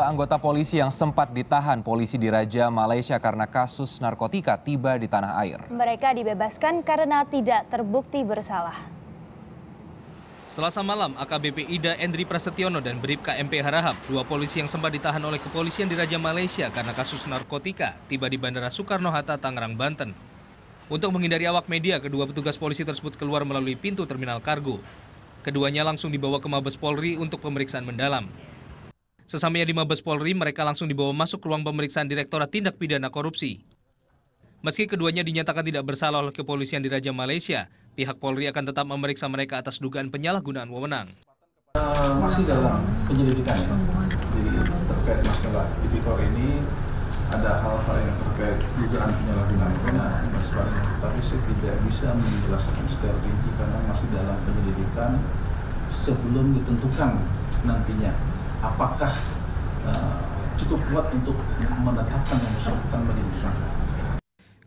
Anggota polisi yang sempat ditahan polisi di Raja Malaysia karena kasus narkotika tiba di tanah air. Mereka dibebaskan karena tidak terbukti bersalah. Selasa malam, AKBP Ida Endri Prasetyono dan Bribka MP Harahap, dua polisi yang sempat ditahan oleh kepolisian di Raja Malaysia karena kasus narkotika, tiba di Bandara Soekarno-Hatta, Tangerang, Banten. Untuk menghindari awak media, kedua petugas polisi tersebut keluar melalui pintu terminal kargo. Keduanya langsung dibawa ke Mabes Polri untuk pemeriksaan mendalam. Sesampainya di Mabes Polri, mereka langsung dibawa masuk ruang pemeriksaan Direktorat Tindak Pidana Korupsi. Meski keduanya dinyatakan tidak bersalah oleh kepolisian di Raja Malaysia, pihak Polri akan tetap memeriksa mereka atas dugaan penyalahgunaan wewenang. Eh, masih dalam penyelidikan ya? Jadi terkait masalah tipikor ini ada hal-hal yang terkait dugaan penyalahgunaan wewenang Tapi saya tidak bisa menjelaskan secara rinci karena masih dalam penyelidikan sebelum ditentukan nantinya apakah uh, cukup kuat untuk menetapkan yang bersangkutan bagi tersangka.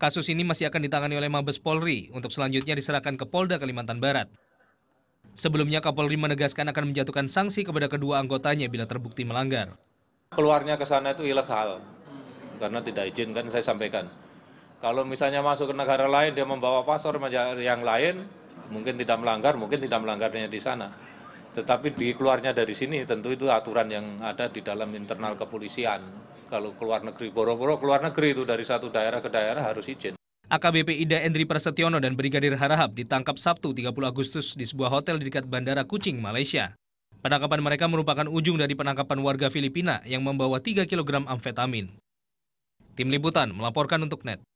Kasus ini masih akan ditangani oleh Mabes Polri untuk selanjutnya diserahkan ke Polda Kalimantan Barat. Sebelumnya Kapolri menegaskan akan menjatuhkan sanksi kepada kedua anggotanya bila terbukti melanggar. Keluarnya ke sana itu ilegal karena tidak izin kan saya sampaikan. Kalau misalnya masuk ke negara lain dia membawa paspor yang lain mungkin tidak melanggar, mungkin tidak melanggarnya di sana. Tetapi di keluarnya dari sini tentu itu aturan yang ada di dalam internal kepolisian. Kalau keluar negeri, boro-boro keluar negeri itu dari satu daerah ke daerah harus izin. AKBP Ida Endri Prasetyono dan Brigadir Harahap ditangkap Sabtu 30 Agustus di sebuah hotel di dekat Bandara Kucing, Malaysia. Penangkapan mereka merupakan ujung dari penangkapan warga Filipina yang membawa 3 kg amfetamin. Tim Liputan melaporkan untuk NET.